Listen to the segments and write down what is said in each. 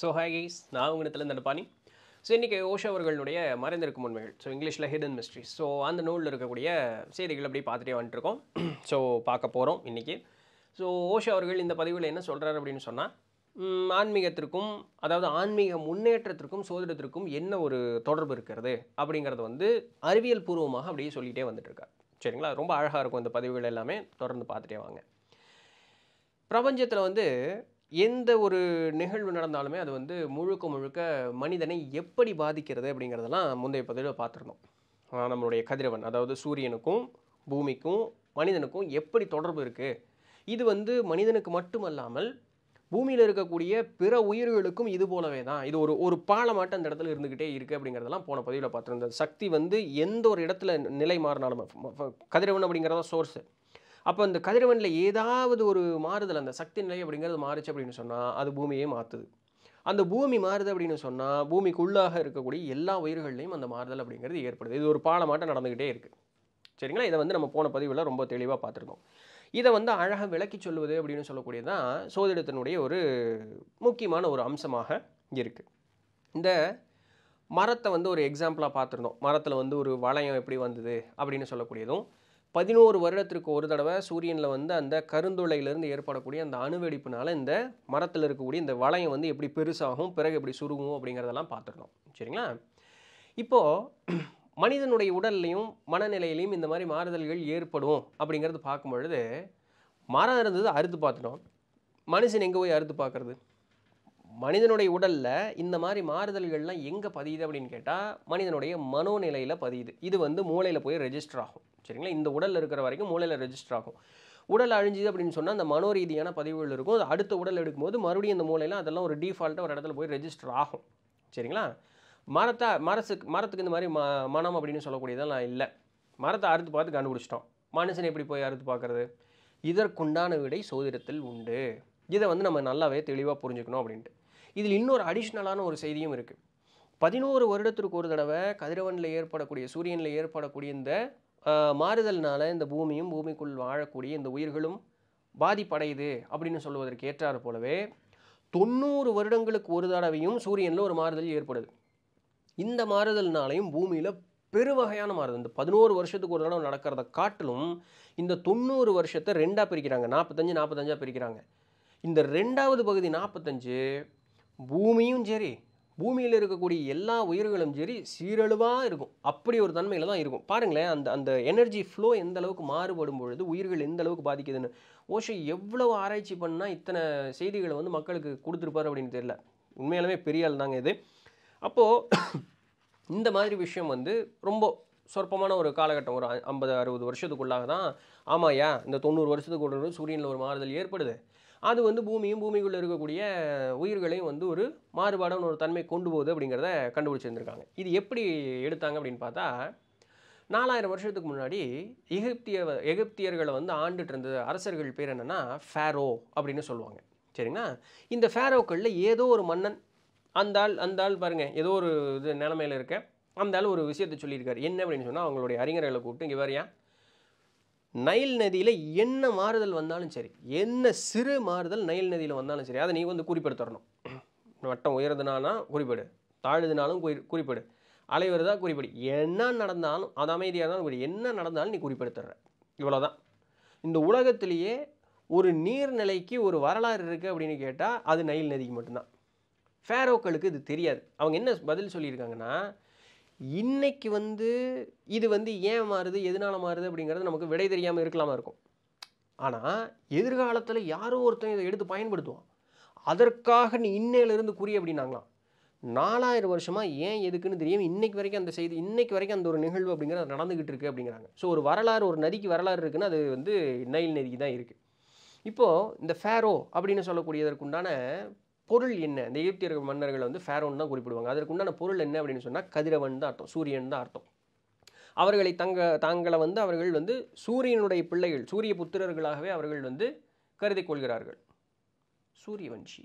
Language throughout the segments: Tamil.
ஸோ ஹாய் கைஸ் நான் உங்களிடத்துல இந்த பாணி ஸோ இன்றைக்கி ஓஷோ அவர்களுடைய மறைந்திருக்கும் உண்மைகள் ஸோ இங்கிலீஷில் ஹிடன் மிஸ்ட்ரி ஸோ அந்த நூலில் இருக்கக்கூடிய செய்திகள் அப்படி பார்த்துட்டே வந்துட்டுருக்கோம் ஸோ பார்க்க போகிறோம் இன்றைக்கி ஸோ ஓஷோ அவர்கள் இந்த பதிவில் என்ன சொல்கிறார் அப்படின்னு சொன்னால் ஆன்மீகத்திற்கும் அதாவது ஆன்மீக முன்னேற்றத்திற்கும் சோதிடத்திற்கும் என்ன ஒரு தொடர்பு இருக்கிறது அப்படிங்கிறத வந்து அறிவியல் பூர்வமாக அப்படியே சொல்லிகிட்டே வந்துட்டுருக்கார் சரிங்களா ரொம்ப அழகாக இருக்கும் இந்த பதிவுகள் எல்லாமே தொடர்ந்து பார்த்துட்டே வாங்க பிரபஞ்சத்தில் வந்து எந்த ஒரு நிகழ்வு நடந்தாலுமே அது வந்து முழுக்க முழுக்க மனிதனை எப்படி பாதிக்கிறது அப்படிங்கிறதெல்லாம் முந்தைய பதிவில் பார்த்துருந்தோம் நம்மளுடைய கதிரவன் அதாவது சூரியனுக்கும் பூமிக்கும் மனிதனுக்கும் எப்படி தொடர்பு இருக்குது இது வந்து மனிதனுக்கு மட்டுமல்லாமல் பூமியில் இருக்கக்கூடிய பிற உயிர்களுக்கும் இது போலவே தான் இது ஒரு ஒரு பாலமாட்டம் அந்த இடத்துல இருந்துக்கிட்டே இருக்குது அப்படிங்கிறதெல்லாம் போன பதிவில் பார்த்துருந்தோம் சக்தி வந்து எந்த ஒரு இடத்துல நிலை மாறினாலும் கதிரவன் அப்படிங்கிறதான் சோர்ஸு அப்போ அந்த கதிரவனில் ஏதாவது ஒரு மாறுதல் அந்த சக்தி நிலை அப்படிங்கிறது மாறுச்சு அப்படின்னு சொன்னால் அது பூமியே மாற்றுது அந்த பூமி மாறுது அப்படின்னு சொன்னால் பூமிக்குள்ளாக இருக்கக்கூடிய எல்லா உயிர்கள்லையும் அந்த மாறுதல் அப்படிங்கிறது ஏற்படுது இது ஒரு பாலமாட்டம் நடந்துக்கிட்டே இருக்குது சரிங்களா இதை வந்து நம்ம போன பதிவில் ரொம்ப தெளிவாக பார்த்துருக்கோம் இதை வந்து அழகாக விளக்கி சொல்லுவது அப்படின்னு சொல்லக்கூடியது தான் சோதிடத்தினுடைய ஒரு முக்கியமான ஒரு அம்சமாக இருக்குது இந்த மரத்தை வந்து ஒரு எக்ஸாம்பிளாக பார்த்துருந்தோம் மரத்தில் வந்து ஒரு வளையம் எப்படி வந்தது அப்படின்னு சொல்லக்கூடியதும் பதினோரு வருடத்திற்கு ஒரு தடவை சூரியனில் வந்து அந்த கருந்துளையிலேருந்து ஏற்படக்கூடிய அந்த அணுவெடிப்புனால இந்த மரத்தில் இருக்கக்கூடிய இந்த வளையம் வந்து எப்படி பெருசாகும் பிறகு எப்படி சுருகும் அப்படிங்கிறதெல்லாம் பார்த்துருக்கோம் சரிங்களா இப்போது மனிதனுடைய உடல்லையும் மனநிலையிலையும் இந்த மாதிரி மாறுதல்கள் ஏற்படும் அப்படிங்கிறது பார்க்கும் பொழுது மரம் இருந்தது அறுத்து பார்த்துட்டோம் மனுஷன் எங்கே போய் அறுத்து பார்க்குறது மனிதனுடைய உடலில் இந்த மாதிரி மாறுதல்கள்லாம் எங்கே பதியுது அப்படின்னு கேட்டால் மனிதனுடைய மனோநிலையில் பதியுது இது வந்து மூளையில் போய் ரெஜிஸ்டர் ஆகும் சரிங்களா இந்த உடலில் இருக்கிற வரைக்கும் மூளையில் ரெஜிஸ்டர் ஆகும் உடல் அழிஞ்சுது அப்படின்னு சொன்னால் அந்த மனோரீதியான பதிவுகள் இருக்கும் அது அடுத்த உடல் எடுக்கும்போது மறுபடியும் இந்த மூளையில் அதெல்லாம் ஒரு டிஃபால்ட்டாக ஒரு இடத்துல போய் ரெஜிஸ்டர் ஆகும் சரிங்களா மரத்தை மரத்துக்கு மரத்துக்கு இந்த மாதிரி ம மனம் அப்படின்னு சொல்லக்கூடியதெல்லாம் இல்லை மரத்தை அறுத்து பார்த்து கண்டுபிடிச்சிட்டோம் மனுஷன் எப்படி போய் அறுத்து பார்க்குறது இதற்குண்டான விடை சோதிடத்தில் உண்டு இதை வந்து நம்ம நல்லாவே தெளிவாக புரிஞ்சுக்கணும் அப்படின்ட்டு இதில் இன்னொரு அடிஷ்னலான ஒரு செய்தியும் இருக்குது பதினோரு வருடத்திற்கு ஒரு தடவை கதிரவனில் ஏற்படக்கூடிய சூரியனில் ஏற்படக்கூடிய இந்த மாறுதல்னால் இந்த பூமியும் பூமிக்குள் வாழக்கூடிய இந்த உயிர்களும் பாதிப்படையுது அப்படின்னு சொல்லுவதற்கு ஏற்றார் போலவே தொண்ணூறு வருடங்களுக்கு ஒரு தடவையும் சூரியனில் ஒரு மாறுதல் ஏற்படுது இந்த மாறுதல்னாலையும் பூமியில் பெருவகையான மாறுதல் இந்த பதினோரு வருஷத்துக்கு ஒரு தடவை நடக்கிறத காட்டிலும் இந்த தொண்ணூறு வருஷத்தை ரெண்டாக பிரிக்கிறாங்க நாற்பத்தஞ்சு நாற்பத்தஞ்சாக பிரிக்கிறாங்க இந்த ரெண்டாவது பகுதி நாற்பத்தஞ்சு பூமியும் சரி பூமியில் இருக்கக்கூடிய எல்லா உயிர்களும் சரி சீரழுவாக இருக்கும் அப்படி ஒரு தன்மையில் தான் இருக்கும் பாருங்களேன் அந்த அந்த எனர்ஜி ஃப்ளோ எந்த அளவுக்கு மாறுபடும் பொழுது உயிர்கள் எந்த அளவுக்கு பாதிக்குதுன்னு ஓஷோ எவ்வளவு ஆராய்ச்சி பண்ணால் இத்தனை செய்திகளை வந்து மக்களுக்கு கொடுத்துருப்பார் அப்படின்னு தெரியல உண்மையாலுமே பெரிய ஆள் தாங்க இது அப்போது இந்த மாதிரி விஷயம் வந்து ரொம்ப சொற்பமான ஒரு காலகட்டம் ஒரு ஐம்பது அறுபது வருஷத்துக்குள்ளாக தான் ஆமாயா இந்த தொண்ணூறு வருஷத்துக்கு ஒரு சூரியனில் ஒரு மாறுதல் ஏற்படுது அது வந்து பூமியும் பூமிக்குள்ளே இருக்கக்கூடிய உயிர்களையும் வந்து ஒரு மாறுபாடான ஒரு தன்மை கொண்டு போகுது அப்படிங்கிறத கண்டுபிடிச்சிருந்துருக்காங்க இது எப்படி எடுத்தாங்க அப்படின்னு பார்த்தா நாலாயிரம் வருஷத்துக்கு முன்னாடி எகிப்திய எகிப்தியர்களை வந்து ஆண்டுட்டு இருந்த அரசர்கள் பேர் என்னென்னா ஃபேரோ அப்படின்னு சொல்லுவாங்க சரிங்களா இந்த ஃபேரோக்களில் ஏதோ ஒரு மன்னன் அந்த ஆள் அந்த ஆள் பாருங்கள் ஏதோ ஒரு இது நிலமையில் இருக்க அந்த ஆள் ஒரு விஷயத்தை சொல்லியிருக்காரு என்ன அப்படின்னு சொன்னால் அவங்களுடைய அறிஞர்களை கூப்பிட்டு இங்கே வேறையா நைல் நதியில் என்ன மாறுதல் வந்தாலும் சரி என்ன சிறு மாறுதல் நைல் நதியில் வந்தாலும் சரி அதை நீ வந்து குறிப்பிட தரணும் வட்டம் உயர்துனானா குறிப்பிடு தாழுதுனாலும் குறி குறிப்பிடு அலை குறிப்பிடு என்ன நடந்தாலும் அது அமைதியாக இருந்தாலும் குறி என்ன நடந்தாலும் நீ குறிப்பிடுத்துற இவ்வளோதான் இந்த உலகத்திலேயே ஒரு நீர்நிலைக்கு ஒரு வரலாறு இருக்குது அப்படின்னு கேட்டால் அது நைல் நதிக்கு மட்டும்தான் ஃபேரோக்களுக்கு இது தெரியாது அவங்க என்ன பதில் சொல்லியிருக்காங்கன்னா இன்னைக்கு வந்து இது வந்து ஏன் மாறுது எதனால் மாறுது அப்படிங்கிறது நமக்கு விடை தெரியாமல் இருக்கலாமா இருக்கும் ஆனால் எதிர்காலத்தில் யாரோ ஒருத்தன் இதை எடுத்து பயன்படுத்துவான் அதற்காக நீ இன்னையிலிருந்து குறி அப்படின்னாங்களாம் நாலாயிரம் வருஷமாக ஏன் எதுக்குன்னு தெரியும் இன்றைக்கு வரைக்கும் அந்த செய்தி இன்றைக்கு வரைக்கும் அந்த ஒரு நிகழ்வு அப்படிங்கிறது நடந்துக்கிட்டு இருக்குது அப்படிங்கிறாங்க ஸோ ஒரு வரலாறு ஒரு நதிக்கு வரலாறு இருக்குன்னு அது வந்து நைல் நதிக்கு தான் இருக்குது இப்போது இந்த ஃபேரோ அப்படின்னு சொல்லக்கூடியதற்குண்டான பொருள் என்ன இந்த எகிப்தியர் மன்னர்களை வந்து ஃபேரோன் தான் குறிப்பிடுவாங்க அதற்கு உண்டான பொருள் என்ன அப்படின்னு சொன்னால் கதிரவன் தான் அர்த்தம் சூரியன் தான் அர்த்தம் அவர்களை தங்க தாங்களை வந்து அவர்கள் வந்து சூரியனுடைய பிள்ளைகள் சூரிய புத்திரர்களாகவே அவர்கள் வந்து கருதி கொள்கிறார்கள் சூரியவன்ஷி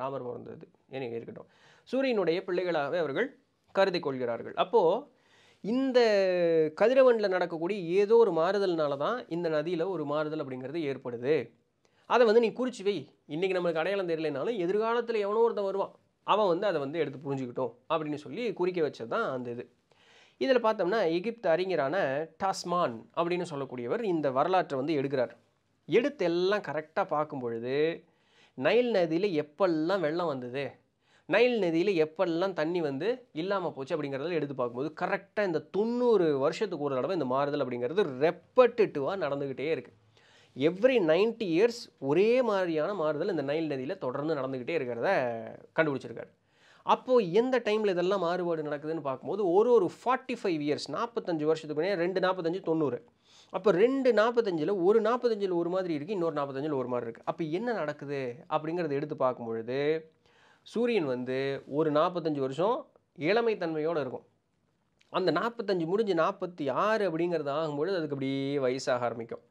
ராமர் பிறந்தது என இருக்கட்டும் சூரியனுடைய பிள்ளைகளாகவே அவர்கள் கருதி கொள்கிறார்கள் அப்போது இந்த கதிரவனில் நடக்கக்கூடிய ஏதோ ஒரு மாறுதல்னால தான் இந்த நதியில் ஒரு மாறுதல் அப்படிங்கிறது ஏற்படுது அதை வந்து நீ குறித்து வை இன்றைக்கி நம்மளுக்கு அடையாளம் தெரியலனாலும் எதிர்காலத்தில் எவனோ ஒருத்தன் வருவான் அவன் வந்து அதை வந்து எடுத்து புரிஞ்சுக்கிட்டோம் அப்படின்னு சொல்லி குறிக்க வச்சது தான் அந்த இது இதில் பார்த்தோம்னா எகிப்து அறிஞரான டாஸ்மான் அப்படின்னு சொல்லக்கூடியவர் இந்த வரலாற்றை வந்து எடுக்கிறார் எடுத்து எல்லாம் கரெக்டாக பார்க்கும் பொழுது நைல் நதியில் எப்பெல்லாம் வெள்ளம் வந்தது நைல் நதியில் எப்பெல்லாம் தண்ணி வந்து இல்லாமல் போச்சு அப்படிங்கிறத எடுத்து பார்க்கும்போது கரெக்டாக இந்த தொண்ணூறு வருஷத்துக்கு ஒரு தடவை இந்த மாறுதல் அப்படிங்கிறது ரெப்பட்டிட்டிவாக நடந்துக்கிட்டே இருக்குது எவ்ரி நைன்ட்டி இயர்ஸ் ஒரே மாதிரியான மாறுதல் இந்த நைல் நதியில் தொடர்ந்து நடந்துக்கிட்டே இருக்கிறத கண்டுபிடிச்சிருக்காரு அப்போது எந்த டைமில் இதெல்லாம் மாறுபாடு நடக்குதுன்னு பார்க்கும்போது ஒரு ஒரு ஃபார்ட்டி ஃபைவ் இயர்ஸ் நாற்பத்தஞ்சு முன்னாடி ரெண்டு நாற்பத்தஞ்சு தொண்ணூறு அப்போ ரெண்டு நாற்பத்தஞ்சில் ஒரு நாற்பத்தஞ்சில் ஒரு மாதிரி இருக்குது இன்னொரு நாற்பத்தஞ்சில் ஒரு மாதிரி இருக்குது அப்போ என்ன நடக்குது அப்படிங்கிறத எடுத்து பார்க்கும்பொழுது சூரியன் வந்து ஒரு நாற்பத்தஞ்சு வருஷம் இளமை தன்மையோடு இருக்கும் அந்த நாற்பத்தஞ்சு முடிஞ்சு நாற்பத்தி ஆறு அப்படிங்கிறது ஆகும்பொழுது அதுக்கு அப்படியே வயசாக ஆரம்பிக்கும்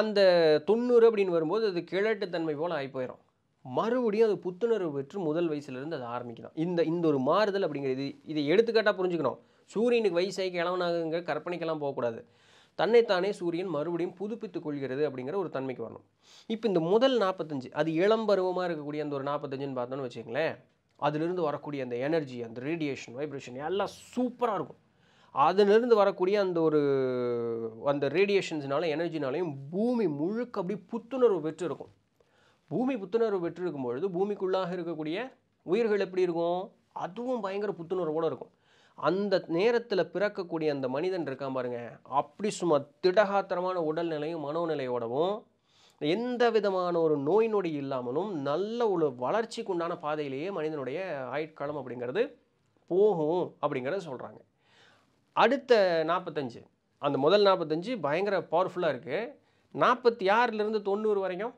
அந்த தொண்ணூறு அப்படின்னு வரும்போது அது கிழட்டுத்தன்மை போல் ஆகி போயிடும் மறுபடியும் அது புத்துணர்வு பெற்று முதல் வயசுலேருந்து அதை ஆரம்பிக்கணும் இந்த இந்த ஒரு மாறுதல் அப்படிங்கிறது இதை எடுத்துக்காட்டாக புரிஞ்சுக்கணும் சூரியனுக்கு வயசாகி கிழவனாகுங்கிற கற்பனைக்கெல்லாம் போகக்கூடாது தன்னைத்தானே சூரியன் மறுபடியும் புதுப்பித்துக் கொள்கிறது அப்படிங்கிற ஒரு தன்மைக்கு வரணும் இப்போ இந்த முதல் நாற்பத்தஞ்சு அது இளம் பருவமாக இருக்கக்கூடிய அந்த ஒரு நாற்பத்தஞ்சுன்னு பார்த்தோன்னு வச்சுக்கங்களேன் அதிலிருந்து வரக்கூடிய அந்த எனர்ஜி அந்த ரேடியேஷன் வைப்ரேஷன் எல்லாம் சூப்பராக இருக்கும் அதிலிருந்து வரக்கூடிய அந்த ஒரு அந்த ரேடியேஷன்ஸ்னால எனர்ஜினாலையும் பூமி முழுக்க அப்படி புத்துணர்வு பெற்று இருக்கும் பூமி புத்துணர்வு பெற்று இருக்கும் பொழுது பூமிக்குள்ளாக இருக்கக்கூடிய உயிர்கள் எப்படி இருக்கும் அதுவும் பயங்கர புத்துணர்வோடு இருக்கும் அந்த நேரத்தில் பிறக்கக்கூடிய அந்த மனிதன் இருக்கான் பாருங்கள் அப்படி சும்மா திடகாத்திரமான உடல்நிலையும் மனோநிலையோடவும் எந்த விதமான ஒரு நோய் நொடி இல்லாமலும் நல்ல ஒரு வளர்ச்சிக்குண்டான பாதையிலேயே மனிதனுடைய ஆயுட்காலம் அப்படிங்கிறது போகும் அப்படிங்கிறத சொல்கிறாங்க அடுத்த நாற்பத்தஞ்சு அந்த முதல் நாற்பத்தஞ்சு பயங்கர பவர்ஃபுல்லாக இருக்குது நாற்பத்தி ஆறிலிருந்து தொண்ணூறு வரைக்கும்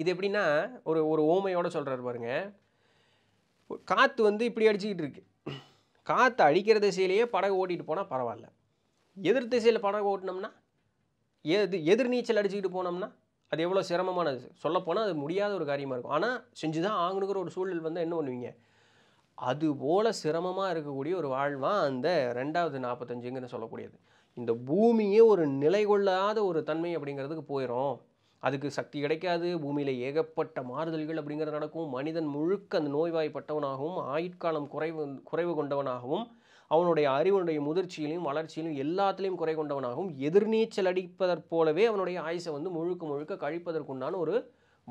இது எப்படின்னா ஒரு ஒரு ஓமையோடு சொல்கிறாரு பாருங்க காற்று வந்து இப்படி அடிச்சுக்கிட்டு இருக்கு காற்று அடிக்கிற திசையிலேயே படகு ஓட்டிகிட்டு போனால் பரவாயில்ல எதிர் திசையில் படகு ஓட்டினோம்னா எது எதிர் நீச்சல் அடிச்சுக்கிட்டு போனோம்னா அது எவ்வளோ சிரமமானது சொல்லப்போனால் அது முடியாத ஒரு காரியமாக இருக்கும் ஆனால் செஞ்சு தான் ஆகணுங்கிற ஒரு சூழல் வந்து என்ன பண்ணுவீங்க அதுபோல் சிரமமாக இருக்கக்கூடிய ஒரு வாழ்வாக அந்த ரெண்டாவது நாற்பத்தஞ்சுங்கிற சொல்லக்கூடியது இந்த பூமியே ஒரு நிலை கொள்ளாத ஒரு தன்மை அப்படிங்கிறதுக்கு போயிடும் அதுக்கு சக்தி கிடைக்காது பூமியில் ஏகப்பட்ட மாறுதல்கள் அப்படிங்கிறது நடக்கும் மனிதன் முழுக்க அந்த நோய்வாய்ப்பட்டவனாகவும் ஆயுட்காலம் குறைவு குறைவு கொண்டவனாகவும் அவனுடைய அறிவுடைய முதிர்ச்சியிலும் வளர்ச்சியிலையும் எல்லாத்துலேயும் குறை கொண்டவனாகவும் எதிர்நீச்சல் அடிப்பதற் போலவே அவனுடைய ஆயுசை வந்து முழுக்க முழுக்க கழிப்பதற்குண்டான ஒரு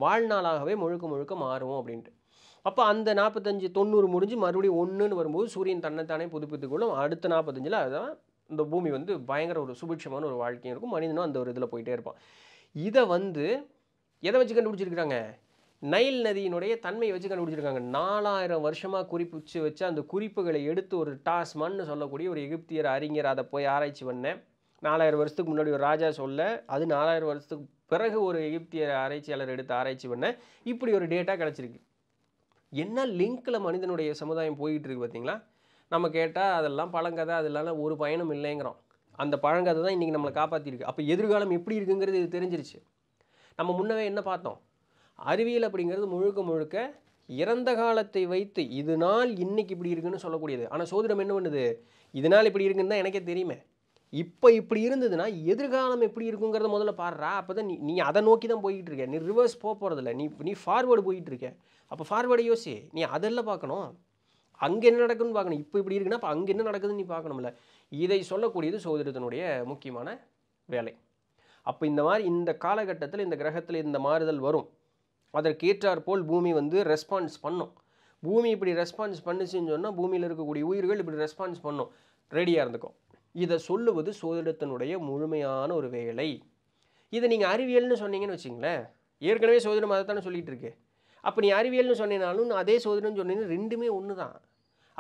வாழ்நாளாகவே முழுக்க முழுக்க மாறுவோம் அப்படின்ட்டு அப்போ அந்த நாற்பத்தஞ்சு தொண்ணூறு முடிஞ்சு மறுபடியும் ஒன்றுன்னு வரும்போது சூரியன் தன்னைத்தானே புதுப்பித்து கொள்ளும் அடுத்த நாற்பத்தஞ்சில் அதுதான் இந்த பூமி வந்து பயங்கர ஒரு சுபிட்சமான ஒரு வாழ்க்கையும் இருக்கும் மனிதனும் அந்த ஒரு இதில் போயிட்டே இருப்பான் இதை வந்து எதை வச்சு கண்டுபிடிச்சிருக்கிறாங்க நைல் நதியினுடைய தன்மையை வச்சு கண்டுபிடிச்சிருக்காங்க நாலாயிரம் வருஷமாக குறிப்பிச்சு வச்சு அந்த குறிப்புகளை எடுத்து ஒரு டாஸ்மான்னு சொல்லக்கூடிய ஒரு எகிப்தியர் அறிஞர் அதை போய் ஆராய்ச்சி பண்ணேன் நாலாயிரம் வருஷத்துக்கு முன்னாடி ஒரு ராஜா சொல்ல அது நாலாயிரம் வருஷத்துக்கு பிறகு ஒரு எகிப்தியர் ஆராய்ச்சியாளர் எடுத்து ஆராய்ச்சி பண்ண இப்படி ஒரு டேட்டா கிடச்சிருக்கு என்ன லிங்க்கில் மனிதனுடைய சமுதாயம் போய்கிட்டு இருக்கு பார்த்தீங்களா நம்ம கேட்டால் அதெல்லாம் பழங்கதை அதெல்லாம் ஒரு பயணம் இல்லைங்கிறோம் அந்த பழங்கதை தான் இன்றைக்கி நம்மளை காப்பாற்றிருக்கு அப்போ எதிர்காலம் எப்படி இருக்குங்கிறது இது தெரிஞ்சிருச்சு நம்ம முன்னவே என்ன பார்த்தோம் அறிவியல் அப்படிங்கிறது முழுக்க முழுக்க இறந்த காலத்தை வைத்து இது நாள் இன்னைக்கு இப்படி இருக்குன்னு சொல்லக்கூடியது ஆனால் சோதிடம் என்ன பண்ணுது இதனால் இப்படி இருக்குன்னு தான் எனக்கே தெரியுமே இப்போ இப்படி இருந்ததுன்னா எதிர்காலம் எப்படி இருக்குங்கிறத முதல்ல பாடுறா அப்போ தான் நீ நீ அதை நோக்கி தான் போய்கிட்டு இருக்க நீ ரிவர்ஸ் போக போகிறதில்ல நீ நீ ஃபார்வேர்டு போயிட்டு இருக்க அப்போ ஃபார்வேர்டை யோசி நீ அதெல்லாம் பார்க்கணும் அங்கே என்ன நடக்குதுன்னு பார்க்கணும் இப்போ இப்படி இருக்குன்னா அப்போ அங்கே என்ன நடக்குதுன்னு நீ பார்க்கணும்ல இதை சொல்லக்கூடியது சோதரத்தினுடைய முக்கியமான வேலை அப்போ இந்த மாதிரி இந்த காலகட்டத்தில் இந்த கிரகத்தில் இந்த மாறுதல் வரும் அதற்கேற்றார் போல் பூமி வந்து ரெஸ்பான்ஸ் பண்ணும் பூமி இப்படி ரெஸ்பான்ஸ் பண்ணுச்சுன்னு சொன்னால் பூமியில் இருக்கக்கூடிய உயிர்கள் இப்படி ரெஸ்பான்ஸ் பண்ணும் ரெடியாக இருந்துக்கும் இதை சொல்லுவது சோதிடத்தினுடைய முழுமையான ஒரு வேலை இதை நீங்கள் அறிவியல்னு சொன்னீங்கன்னு வச்சிங்களேன் ஏற்கனவே சோதிடம் அதை தானே சொல்லிகிட்டு இருக்கு அப்போ நீ அறிவியல்னு சொன்னீங்கனாலும் அதே சோதிடம்னு சொன்னீங்கன்னா ரெண்டுமே ஒன்று தான்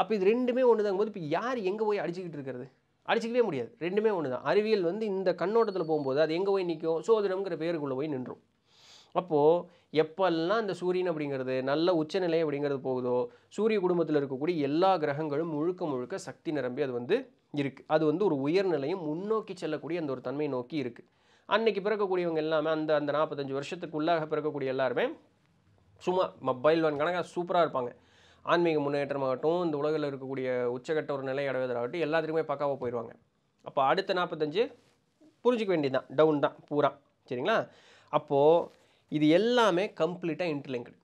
அப்போ இது ரெண்டுமே ஒன்று தாங்கும்போது இப்போ யார் எங்கே போய் அடிச்சுக்கிட்டு இருக்கிறது அடிச்சிக்கவே முடியாது ரெண்டுமே ஒன்று தான் அறிவியல் வந்து இந்த கண்ணோட்டத்தில் போகும்போது அது எங்கே போய் நிற்கும் சோதிடம்ங்கிற பேருக்குள்ளே போய் நின்றும் அப்போது எப்பெல்லாம் அந்த சூரியன் அப்படிங்கிறது நல்ல உச்சநிலை அப்படிங்கிறது போகுதோ சூரிய குடும்பத்தில் இருக்கக்கூடிய எல்லா கிரகங்களும் முழுக்க முழுக்க சக்தி நிரம்பி அது வந்து இருக்குது அது வந்து ஒரு உயர்நிலையும் முன்னோக்கி செல்லக்கூடிய அந்த ஒரு தன்மை நோக்கி இருக்குது அன்னைக்கு பிறக்கக்கூடியவங்க எல்லாமே அந்த அந்த நாற்பத்தஞ்சு வருஷத்துக்குள்ளாக பிறக்கக்கூடிய எல்லாருமே சும்மா மொபைல் வன் கணக்காக சூப்பராக இருப்பாங்க ஆன்மீக முன்னேற்றமாகட்டும் இந்த உலகில் இருக்கக்கூடிய உச்சகட்ட ஒரு நிலை அடைவதாகட்டும் எல்லாத்துக்குமே பக்காவாக போயிடுவாங்க அப்போ அடுத்த நாற்பத்தஞ்சு புரிஞ்சிக்க வேண்டியது தான் டவுன் தான் பூரா சரிங்களா அப்போது இது எல்லாமே கம்ப்ளீட்டாக இன்டர்லிங்க்டு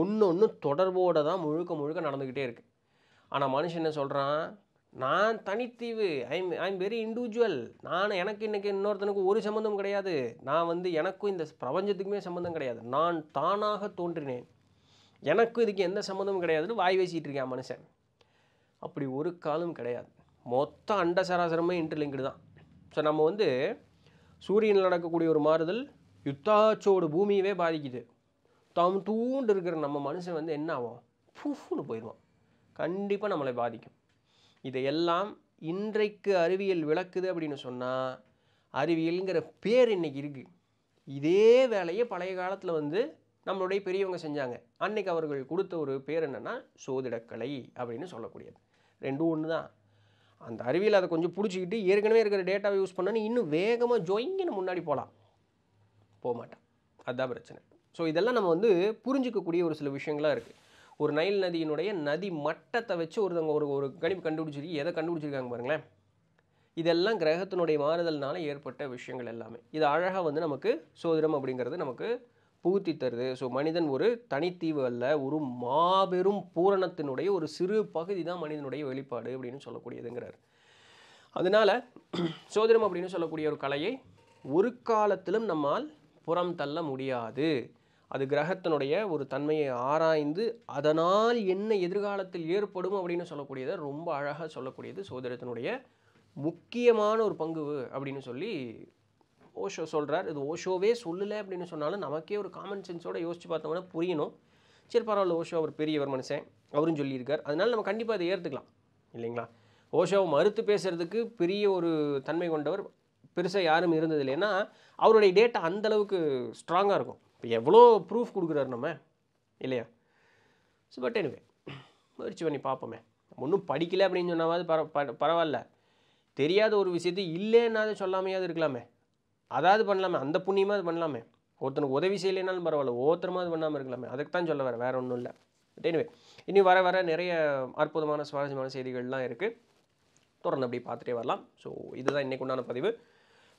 ஒன்று ஒன்று தொடர்போடு தான் முழுக்க முழுக்க நடந்துக்கிட்டே இருக்குது ஆனால் மனுஷன் என்ன சொல்கிறான் நான் தனித்தீவு ஐம் ஐம் வெரி இண்டிவிஜுவல் நான் எனக்கு இன்றைக்கி இன்னொருத்தனுக்கு ஒரு சம்மந்தம் கிடையாது நான் வந்து எனக்கும் இந்த பிரபஞ்சத்துக்குமே சம்மந்தம் கிடையாது நான் தானாக தோன்றினேன் எனக்கும் இதுக்கு எந்த சம்மந்தமும் கிடையாதுன்னு வாய் பேசிகிட்டு இருக்கேன் மனுஷன் அப்படி ஒரு காலம் கிடையாது மொத்த அண்ட சராசரமே இன்டர்லிங்க்டு தான் ஸோ நம்ம வந்து சூரியனில் நடக்கக்கூடிய ஒரு மாறுதல் யுத்தாச்சோட பூமியவே பாதிக்குது தம் தூண்டு இருக்கிற நம்ம மனுஷன் வந்து என்ன ஆகும் ஃபுஃப்னு போயிடுவான் கண்டிப்பாக நம்மளை பாதிக்கும் இதையெல்லாம் இன்றைக்கு அறிவியல் விளக்குது அப்படின்னு சொன்னால் அறிவியலுங்கிற பேர் இன்றைக்கி இருக்குது இதே வேலையை பழைய காலத்தில் வந்து நம்மளுடைய பெரியவங்க செஞ்சாங்க அன்னைக்கு அவர்கள் கொடுத்த ஒரு பேர் என்னென்னா சோதிடக்கலை அப்படின்னு சொல்லக்கூடியது ரெண்டும் ஒன்று தான் அந்த அறிவியல் அதை கொஞ்சம் பிடிச்சிக்கிட்டு ஏற்கனவே இருக்கிற டேட்டாவை யூஸ் பண்ணோன்னு இன்னும் வேகமாக ஜொயிங்கன்னு முன்னாடி போகலாம் போக மாட்டான் அதுதான் பிரச்சனை ஸோ இதெல்லாம் நம்ம வந்து புரிஞ்சிக்கக்கூடிய ஒரு சில விஷயங்களாக இருக்குது ஒரு நைல் நதியினுடைய நதி மட்டத்தை வச்சு ஒருத்தவங்க ஒரு ஒரு கணிப்பு கண்டுபிடிச்சிருக்கு எதை கண்டுபிடிச்சிருக்காங்க பாருங்களேன் இதெல்லாம் கிரகத்தினுடைய மாறுதல்னால ஏற்பட்ட விஷயங்கள் எல்லாமே இது அழகாக வந்து நமக்கு சோதிடம் அப்படிங்கிறது நமக்கு புகுத்தி தருது ஸோ மனிதன் ஒரு தனித்தீவு அல்ல ஒரு மாபெரும் பூரணத்தினுடைய ஒரு சிறு பகுதி தான் மனிதனுடைய வெளிப்பாடு அப்படின்னு சொல்லக்கூடியதுங்கிறார் அதனால் சோதிடம் அப்படின்னு சொல்லக்கூடிய ஒரு கலையை ஒரு காலத்திலும் நம்மால் புறம் தள்ள முடியாது அது கிரகத்தினுடைய ஒரு தன்மையை ஆராய்ந்து அதனால் என்ன எதிர்காலத்தில் ஏற்படும் அப்படின்னு சொல்லக்கூடியதை ரொம்ப அழகாக சொல்லக்கூடியது சோதரத்தினுடைய முக்கியமான ஒரு பங்கு அப்படின்னு சொல்லி ஓஷோ சொல்கிறார் இது ஓஷோவே சொல்லலை அப்படின்னு சொன்னாலும் நமக்கே ஒரு காமன் சென்ஸோட யோசித்து பார்த்தோம்னா புரியணும் சரி பரவாயில்ல ஓஷோ அவர் பெரியவர் மனுஷன் அவரும் சொல்லியிருக்கார் அதனால் நம்ம கண்டிப்பாக அதை ஏற்றுக்கலாம் இல்லைங்களா ஓஷோவை மறுத்து பேசுகிறதுக்கு பெரிய ஒரு தன்மை கொண்டவர் பெருசாக யாரும் இருந்தது இல்லைன்னா அவருடைய டேட்டா அந்தளவுக்கு ஸ்ட்ராங்காக இருக்கும் இப்போ எவ்வளோ ப்ரூஃப் கொடுக்குறாரு நம்ம இல்லையா ஸோ பட் எனவே முயற்சி பண்ணி பார்ப்போமே ஒன்றும் படிக்கலை அப்படின்னு சொன்னாவது பர பரவாயில்ல தெரியாத ஒரு விஷயத்தை இல்லைன்னாவது சொல்லாமையாவது இருக்கலாமே அதாவது பண்ணலாமே அந்த புண்ணியமாக அது பண்ணலாமே ஒருத்தனுக்கு உதவி செய்யலைனாலும் பரவாயில்ல ஒவ்வொருத்தரமாக அது பண்ணாமல் இருக்கலாமே அதுக்கு தான் சொல்ல வர வேறு ஒன்றும் இல்லை பட் எனவே இனி வர வர நிறைய அற்புதமான சுவாரஸ்யமான செய்திகள்லாம் இருக்குது தொடர்ந்து அப்படியே பார்த்துட்டே வரலாம் ஸோ இதுதான் இன்றைக்கு உண்டான பதிவு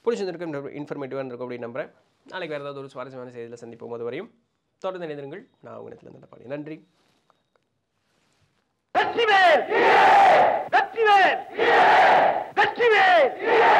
பிடிச்சிருந்துருக்கு இன்ஃபர்மேட்டிவாக இருக்கும் அப்படின்னு நம்புகிறேன் நாளைக்கு வேறு ஏதாவது ஒரு சுவாரஸ்யமான செய்தியில் சந்திப்போம் அது வரையும் தொடர்ந்து நினைந்திருங்கள் நான் இடத்துல நல்ல பாடி நன்றி வெற்றிவேல் வெற்றி வெற்றிவேல்